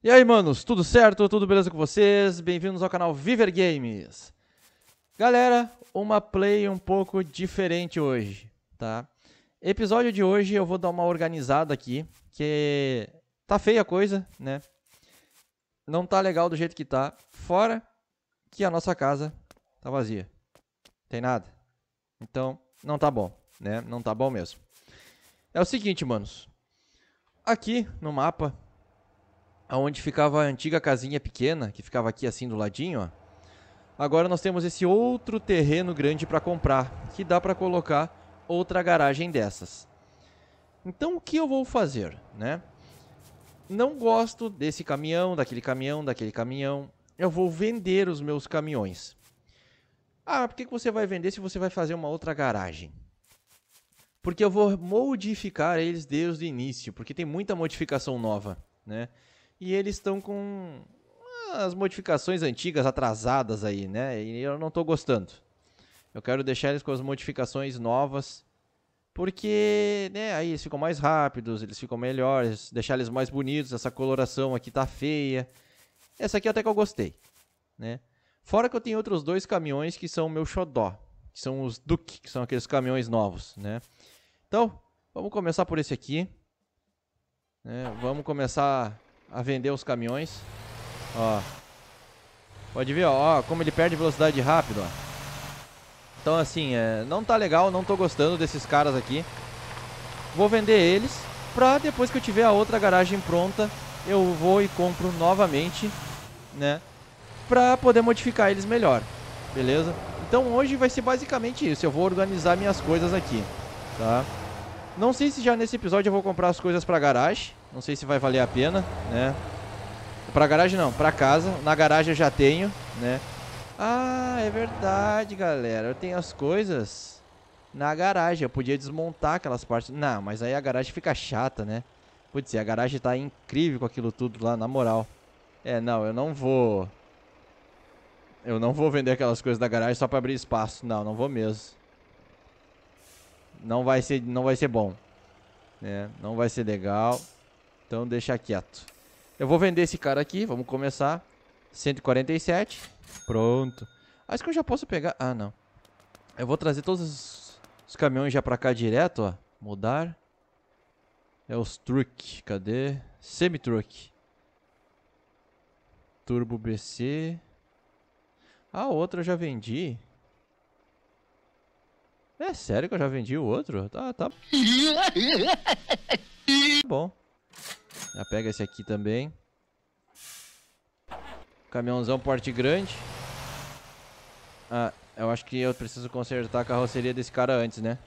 E aí, manos, tudo certo? Tudo beleza com vocês? Bem-vindos ao canal Viver Games. Galera, uma play um pouco diferente hoje, tá? Episódio de hoje eu vou dar uma organizada aqui, que tá feia a coisa, né? Não tá legal do jeito que tá, fora que a nossa casa tá vazia. Tem nada. Então, não tá bom, né? Não tá bom mesmo. É o seguinte, manos. Aqui no mapa aonde ficava a antiga casinha pequena, que ficava aqui assim do ladinho, ó. Agora nós temos esse outro terreno grande para comprar, que dá para colocar outra garagem dessas. Então o que eu vou fazer, né? Não gosto desse caminhão, daquele caminhão, daquele caminhão. Eu vou vender os meus caminhões. Ah, por que você vai vender se você vai fazer uma outra garagem? Porque eu vou modificar eles desde o início, porque tem muita modificação nova, né? E eles estão com as modificações antigas atrasadas aí, né? E eu não tô gostando. Eu quero deixar eles com as modificações novas, porque, né, aí eles ficam mais rápidos, eles ficam melhores, deixar eles mais bonitos, essa coloração aqui tá feia. Essa aqui é até que eu gostei, né? Fora que eu tenho outros dois caminhões que são meu xodó, que são os Duke, que são aqueles caminhões novos, né? Então, vamos começar por esse aqui. Né? Vamos começar a vender os caminhões. Ó. Pode ver, ó, ó como ele perde velocidade rápido, ó. Então, assim, é, não tá legal, não tô gostando desses caras aqui. Vou vender eles pra depois que eu tiver a outra garagem pronta, eu vou e compro novamente, né? Pra poder modificar eles melhor, beleza? Então hoje vai ser basicamente isso, eu vou organizar minhas coisas aqui, tá? Não sei se já nesse episódio eu vou comprar as coisas pra garagem, não sei se vai valer a pena, né? Pra garagem não, pra casa. Na garagem eu já tenho, né? Ah, é verdade, galera. Eu tenho as coisas na garagem. Eu podia desmontar aquelas partes. Não, mas aí a garagem fica chata, né? Putz, a garagem tá incrível com aquilo tudo lá, na moral. É, não, eu não vou... Eu não vou vender aquelas coisas da garagem só pra abrir espaço. Não, não vou mesmo. Não vai ser, não vai ser bom. Né? Não vai ser legal. Então deixa quieto. Eu vou vender esse cara aqui, vamos começar. 147. Pronto. Acho que eu já posso pegar... Ah, não. Eu vou trazer todos os, os caminhões já pra cá direto, ó. Mudar. É os truck. Cadê? Semi-truck. Turbo BC. Ah, outro eu já vendi. É sério que eu já vendi o outro? Tá, tá. tá bom. Já pega esse aqui também. Caminhãozão porte grande. Ah, eu acho que eu preciso consertar a carroceria desse cara antes, né?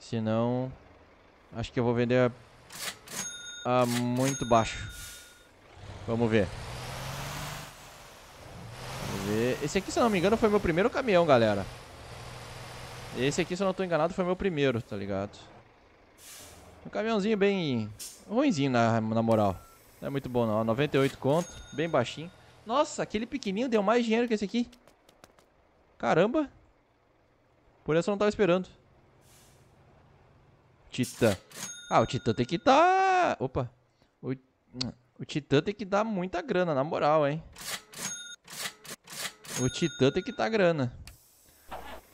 Senão... Acho que eu vou vender a, a muito baixo. Vamos ver. Vamos ver. Esse aqui, se eu não me engano, foi meu primeiro caminhão, galera. Esse aqui, se eu não estou enganado, foi meu primeiro, tá ligado? Um caminhãozinho bem ruinzinho, na, na moral. Não é muito bom, não. 98 conto, bem baixinho. Nossa, aquele pequenininho deu mais dinheiro que esse aqui. Caramba. Por isso eu não tava esperando. Titã. Ah, o Titã tem que tá... Opa. O, o Titã tem que dar muita grana, na moral, hein. O Titã tem que dar tá grana.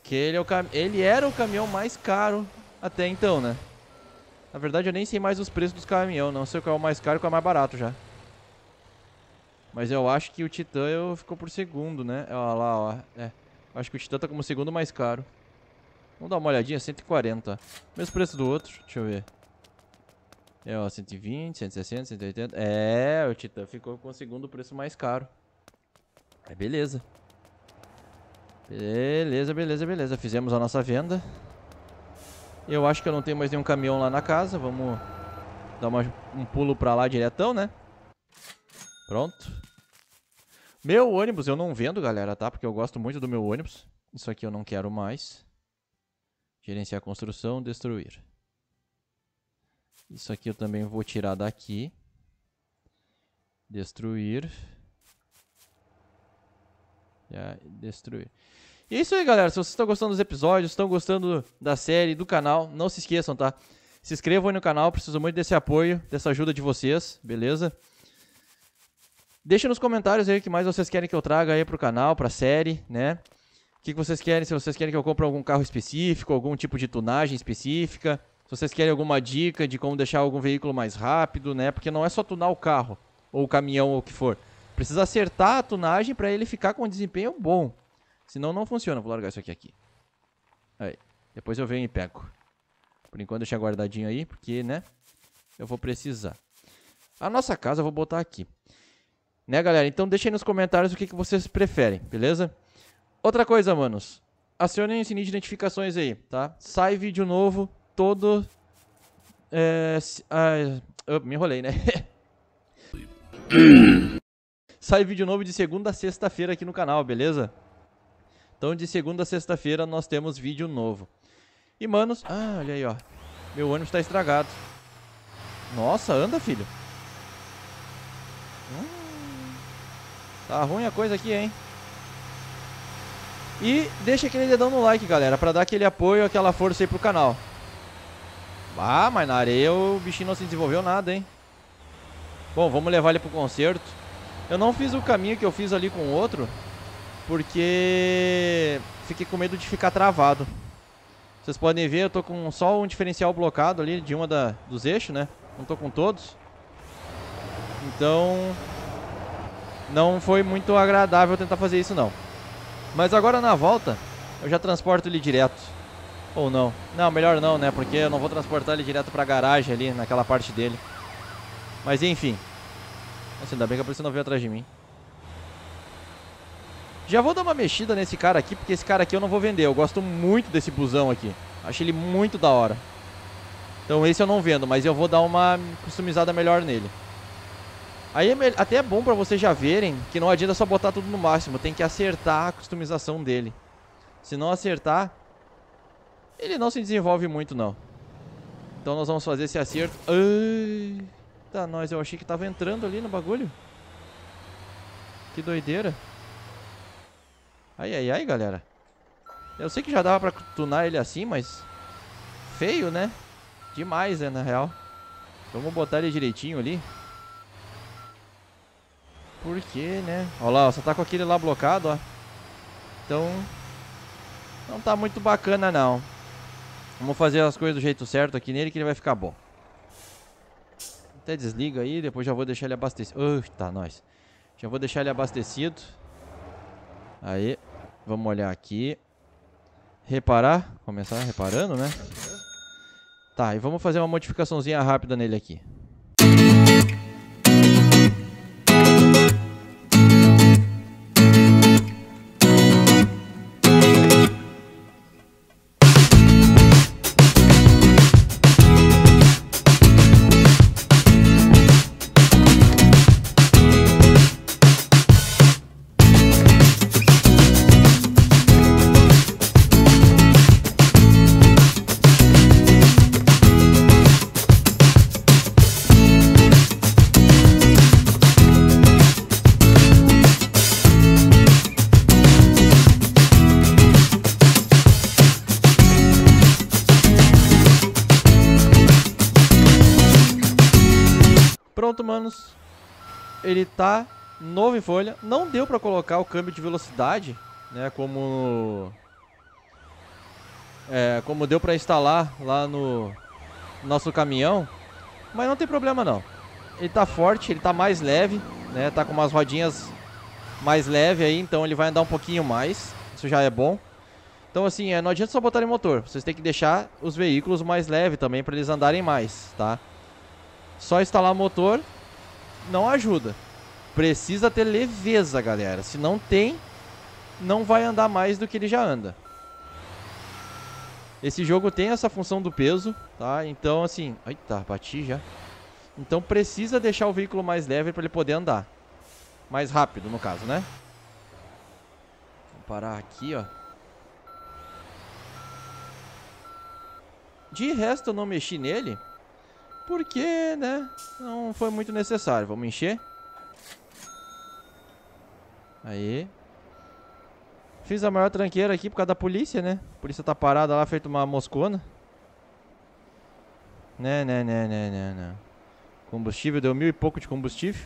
Que ele, é o cam... ele era o caminhão mais caro até então, né? Na verdade, eu nem sei mais os preços dos caminhões. Não sei qual é o mais caro e qual é o mais barato já. Mas eu acho que o Titã eu ficou por segundo, né? Olha lá, ó. É. Acho que o Titã tá como segundo mais caro. Vamos dar uma olhadinha. 140. Mesmo preço do outro. Deixa eu ver. É, ó. 120, 160, 180. É, o Titã ficou com o segundo preço mais caro. É, beleza. Beleza, beleza, beleza. Fizemos a nossa venda. Eu acho que eu não tenho mais nenhum caminhão lá na casa. Vamos dar uma, um pulo pra lá diretão, né? Pronto. Meu ônibus eu não vendo, galera, tá? Porque eu gosto muito do meu ônibus. Isso aqui eu não quero mais. Gerenciar construção, destruir. Isso aqui eu também vou tirar daqui. Destruir. destruir. E é isso aí, galera. Se vocês estão gostando dos episódios, estão gostando da série, do canal, não se esqueçam, tá? Se inscrevam aí no canal, preciso muito desse apoio, dessa ajuda de vocês, beleza? Deixa nos comentários aí o que mais vocês querem que eu traga aí pro canal, pra série, né? O que, que vocês querem, se vocês querem que eu compre algum carro específico, algum tipo de tunagem específica, se vocês querem alguma dica de como deixar algum veículo mais rápido, né? Porque não é só tunar o carro, ou o caminhão, ou o que for. Precisa acertar a tunagem para ele ficar com um desempenho bom. Senão não funciona. Vou largar isso aqui aqui. Aí. Depois eu venho e pego. Por enquanto deixa guardadinho aí, porque, né? Eu vou precisar. A nossa casa eu vou botar aqui. Né, galera? Então deixa aí nos comentários o que, que vocês preferem, beleza? Outra coisa, manos. Acionem o sininho de notificações aí, tá? Sai vídeo novo todo... É... Ah, é, me enrolei, né? Sai vídeo novo de segunda a sexta-feira aqui no canal, beleza? Então, de segunda a sexta-feira, nós temos vídeo novo. E, manos... Ah, olha aí, ó. Meu ônibus tá estragado. Nossa, anda, filho. Hum, tá ruim a coisa aqui, hein? E deixa aquele dedão no like, galera, pra dar aquele apoio, aquela força aí pro canal. Ah, mas na areia o bichinho não se desenvolveu nada, hein? Bom, vamos levar ele pro conserto. Eu não fiz o caminho que eu fiz ali com o outro, porque fiquei com medo de ficar travado. Vocês podem ver, eu tô com só um diferencial blocado ali de uma da, dos eixos, né? Não tô com todos. Então, não foi muito agradável tentar fazer isso não. Mas agora na volta, eu já transporto ele direto. Ou não. Não, melhor não, né? Porque eu não vou transportar ele direto pra garagem ali, naquela parte dele. Mas enfim. Nossa, assim, ainda bem que a polícia não veio atrás de mim. Já vou dar uma mexida nesse cara aqui, porque esse cara aqui eu não vou vender. Eu gosto muito desse busão aqui. Acho ele muito da hora. Então esse eu não vendo, mas eu vou dar uma customizada melhor nele. Aí é me... até é bom pra vocês já verem que não adianta só botar tudo no máximo. Tem que acertar a customização dele. Se não acertar, ele não se desenvolve muito não. Então nós vamos fazer esse acerto. Eita, tá, nós, eu achei que tava entrando ali no bagulho. Que doideira. Ai, ai, ai, galera. Eu sei que já dava pra tunar ele assim, mas... Feio, né? Demais, né, na real. Vamos botar ele direitinho ali. Por quê, né? Olha lá, só tá com aquele lá blocado, ó. Então... Não tá muito bacana, não. Vamos fazer as coisas do jeito certo aqui nele que ele vai ficar bom. Até desliga aí, depois já vou deixar ele abastecido. tá nós. Já vou deixar ele abastecido. Aí. Vamos olhar aqui. Reparar. Começar reparando, né? Tá, e vamos fazer uma modificaçãozinha rápida nele aqui. enquanto, manos, ele tá novo em folha. Não deu pra colocar o câmbio de velocidade, né, como... É, como deu pra instalar lá no nosso caminhão. Mas não tem problema, não. Ele tá forte, ele tá mais leve, né, tá com umas rodinhas mais leve aí, então ele vai andar um pouquinho mais. Isso já é bom. Então assim, é, não adianta só botar em motor, vocês têm que deixar os veículos mais leve também para eles andarem mais, tá? Só instalar motor não ajuda. Precisa ter leveza, galera. Se não tem, não vai andar mais do que ele já anda. Esse jogo tem essa função do peso, tá? Então, assim... Eita, bati já. Então precisa deixar o veículo mais leve para ele poder andar. Mais rápido, no caso, né? Vou parar aqui, ó. De resto, eu não mexi nele. Porque, né? Não foi muito necessário. Vamos encher. Aí. Fiz a maior tranqueira aqui por causa da polícia, né? A polícia tá parada lá, feito uma moscona. Né, né, né, né, né, né. Combustível, deu mil e pouco de combustível.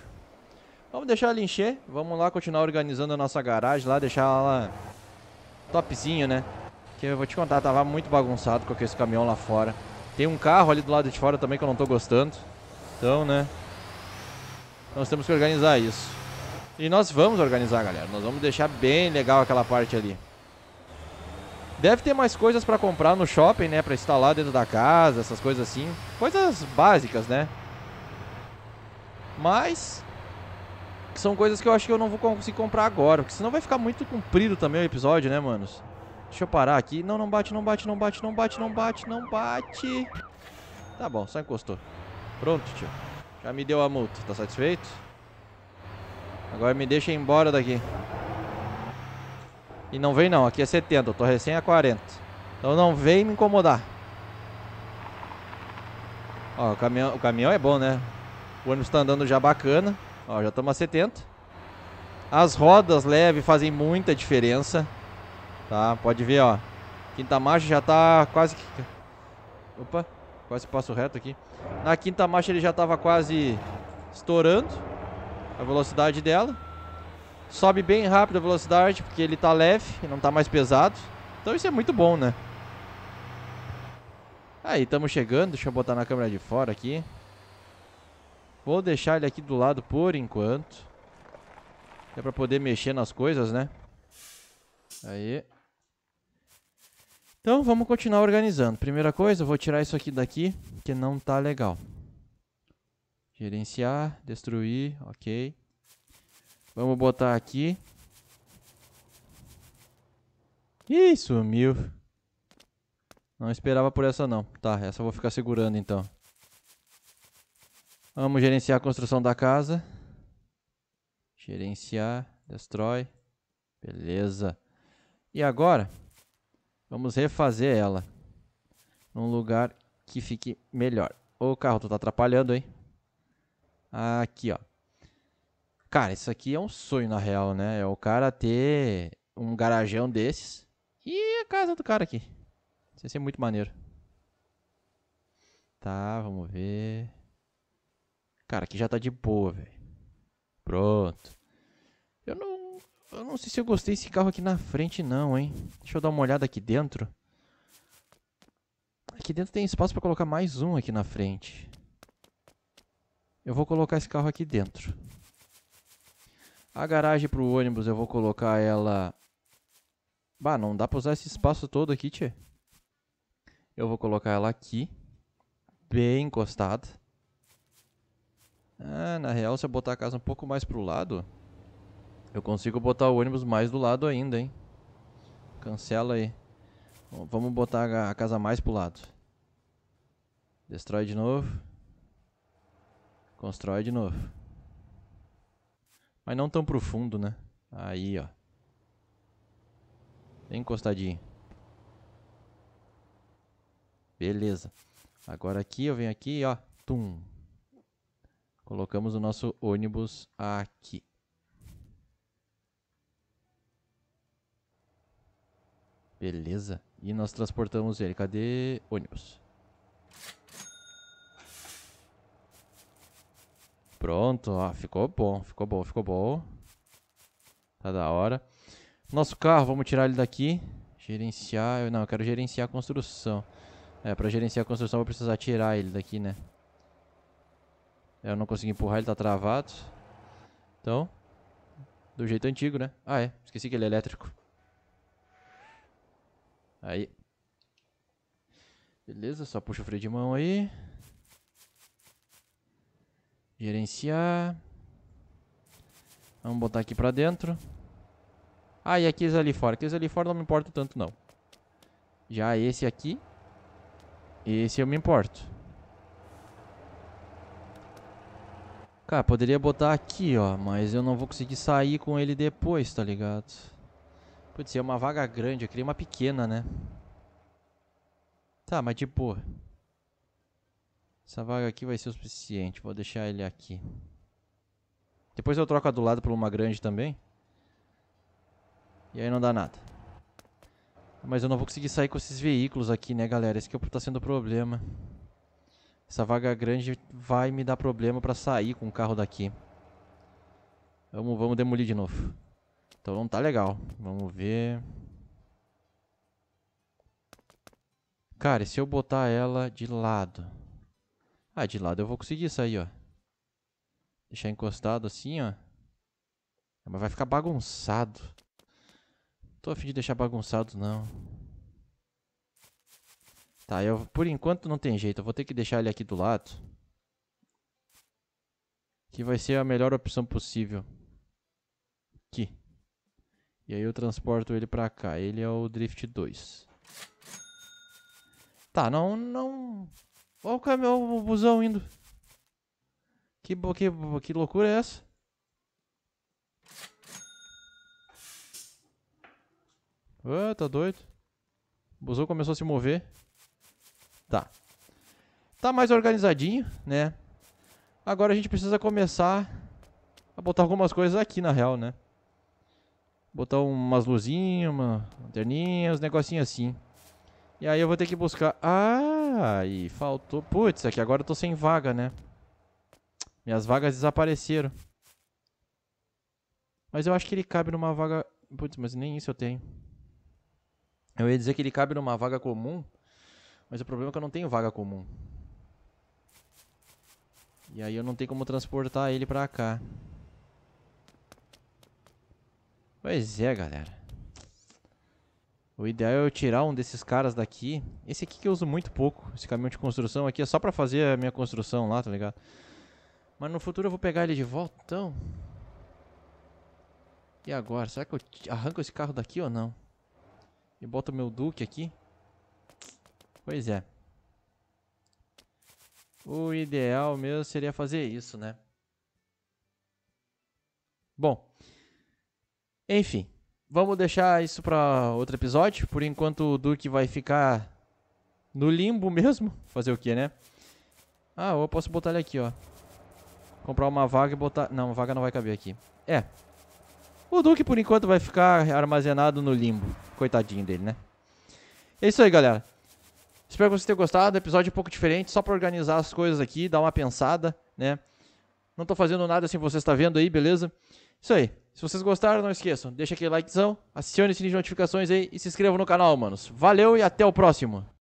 Vamos deixar ela encher. Vamos lá continuar organizando a nossa garagem lá, deixar ela topzinho, né? Que eu vou te contar, tava muito bagunçado com aquele caminhão lá fora. Tem um carro ali do lado de fora também que eu não tô gostando. Então, né? Nós temos que organizar isso. E nós vamos organizar, galera. Nós vamos deixar bem legal aquela parte ali. Deve ter mais coisas para comprar no shopping, né? Pra instalar dentro da casa, essas coisas assim. Coisas básicas, né? Mas... São coisas que eu acho que eu não vou conseguir comprar agora. Porque senão vai ficar muito comprido também o episódio, né, manos? Deixa eu parar aqui. Não, não bate, não bate, não bate, não bate, não bate, não bate. Tá bom, só encostou. Pronto, tio. Já me deu a multa. Tá satisfeito? Agora me deixa ir embora daqui. E não vem não, aqui é 70, eu tô recém a 40. Então não vem me incomodar. Ó, o caminhão, o caminhão é bom, né? O ônibus tá andando já bacana. Ó, já estamos a 70. As rodas leves fazem muita diferença. Tá, pode ver, ó. Quinta marcha já tá quase que... Opa, quase passo reto aqui. Na quinta marcha ele já tava quase estourando a velocidade dela. Sobe bem rápido a velocidade, porque ele tá leve, não tá mais pesado. Então isso é muito bom, né? Aí, estamos chegando. Deixa eu botar na câmera de fora aqui. Vou deixar ele aqui do lado por enquanto. É pra poder mexer nas coisas, né? Aí. Então vamos continuar organizando. Primeira coisa, eu vou tirar isso aqui daqui, que não tá legal. Gerenciar, destruir, ok. Vamos botar aqui. Ih, sumiu. Não esperava por essa não. Tá, essa eu vou ficar segurando então. Vamos gerenciar a construção da casa. Gerenciar, destrói. Beleza. E agora, Vamos refazer ela. Num lugar que fique melhor. Ô, carro, tu tá atrapalhando, hein? Aqui, ó. Cara, isso aqui é um sonho, na real, né? É o cara ter um garajão desses e a casa do cara aqui. Isso ia ser muito maneiro. Tá, vamos ver. Cara, aqui já tá de boa, velho. Pronto. Eu não eu não sei se eu gostei desse carro aqui na frente não, hein. Deixa eu dar uma olhada aqui dentro. Aqui dentro tem espaço para colocar mais um aqui na frente. Eu vou colocar esse carro aqui dentro. A garagem para o ônibus eu vou colocar ela... Bah, não dá para usar esse espaço todo aqui, tia. Eu vou colocar ela aqui. Bem encostada. Ah, na real, se eu botar a casa um pouco mais pro lado, eu consigo botar o ônibus mais do lado ainda, hein? Cancela aí. Bom, vamos botar a casa mais pro lado. Destrói de novo. Constrói de novo. Mas não tão profundo, né? Aí, ó. Bem encostadinho. Beleza. Agora aqui, eu venho aqui, ó. Tum. Colocamos o nosso ônibus aqui. Beleza. E nós transportamos ele. Cadê ônibus? Pronto, ó, ah, ficou bom, ficou bom, ficou bom. Tá da hora. Nosso carro, vamos tirar ele daqui. Gerenciar, não, eu quero gerenciar a construção. É, pra gerenciar a construção eu vou precisar tirar ele daqui, né? É, eu não consegui empurrar, ele tá travado. Então, do jeito antigo, né? Ah, é, esqueci que ele é elétrico. Aí. Beleza, só puxa o freio de mão aí. Gerenciar. Vamos botar aqui pra dentro. Ah, e aqueles ali fora. Aqueles ali fora não me importa tanto, não. Já esse aqui. Esse eu me importo. Cara, poderia botar aqui, ó. Mas eu não vou conseguir sair com ele depois, tá ligado? Pode ser é uma vaga grande, eu queria uma pequena, né? Tá, mas tipo... Essa vaga aqui vai ser o suficiente, vou deixar ele aqui. Depois eu troco a do lado por uma grande também. E aí não dá nada. Mas eu não vou conseguir sair com esses veículos aqui, né, galera? Esse que é tá sendo o problema. Essa vaga grande vai me dar problema pra sair com o carro daqui. Vamos, vamos demolir de novo. Então não tá legal. Vamos ver. Cara, e se eu botar ela de lado? Ah, de lado eu vou conseguir sair, ó. Deixar encostado assim, ó. Mas vai ficar bagunçado. Não tô afim de deixar bagunçado, não. Tá, eu por enquanto não tem jeito. Eu vou ter que deixar ele aqui do lado. Que vai ser a melhor opção possível. Aqui. E aí eu transporto ele pra cá. Ele é o Drift 2. Tá, não... não... Olha o caminhão, o busão indo. Que, que, que loucura é essa? Ah, tá doido. O busão começou a se mover. Tá. Tá mais organizadinho, né? Agora a gente precisa começar a botar algumas coisas aqui, na real, né? Botar umas luzinhas, uma lanterninha, uns negocinhos assim. E aí eu vou ter que buscar... Ah, e faltou... Putz, aqui agora eu tô sem vaga, né? Minhas vagas desapareceram. Mas eu acho que ele cabe numa vaga... Putz, mas nem isso eu tenho. Eu ia dizer que ele cabe numa vaga comum, mas o problema é que eu não tenho vaga comum. E aí eu não tenho como transportar ele pra cá. Pois é, galera. O ideal é eu tirar um desses caras daqui. Esse aqui que eu uso muito pouco. Esse caminhão de construção aqui é só pra fazer a minha construção lá, tá ligado? Mas no futuro eu vou pegar ele de volta, então... E agora? Será que eu arranco esse carro daqui ou não? E boto meu duke aqui? Pois é. O ideal mesmo seria fazer isso, né? Bom... Enfim, vamos deixar isso para outro episódio. Por enquanto o Duque vai ficar no limbo mesmo. Fazer o que, né? Ah, eu posso botar ele aqui, ó. Comprar uma vaga e botar... Não, vaga não vai caber aqui. É. O Duque, por enquanto, vai ficar armazenado no limbo. Coitadinho dele, né? É isso aí, galera. Espero que vocês tenham gostado. Episódio um pouco diferente, só para organizar as coisas aqui, dar uma pensada, né? Não tô fazendo nada assim, você está vendo aí, beleza? Isso aí. Se vocês gostaram, não esqueçam, deixa aquele likezão, acione o sininho de notificações aí e se inscreva no canal, manos. Valeu e até o próximo.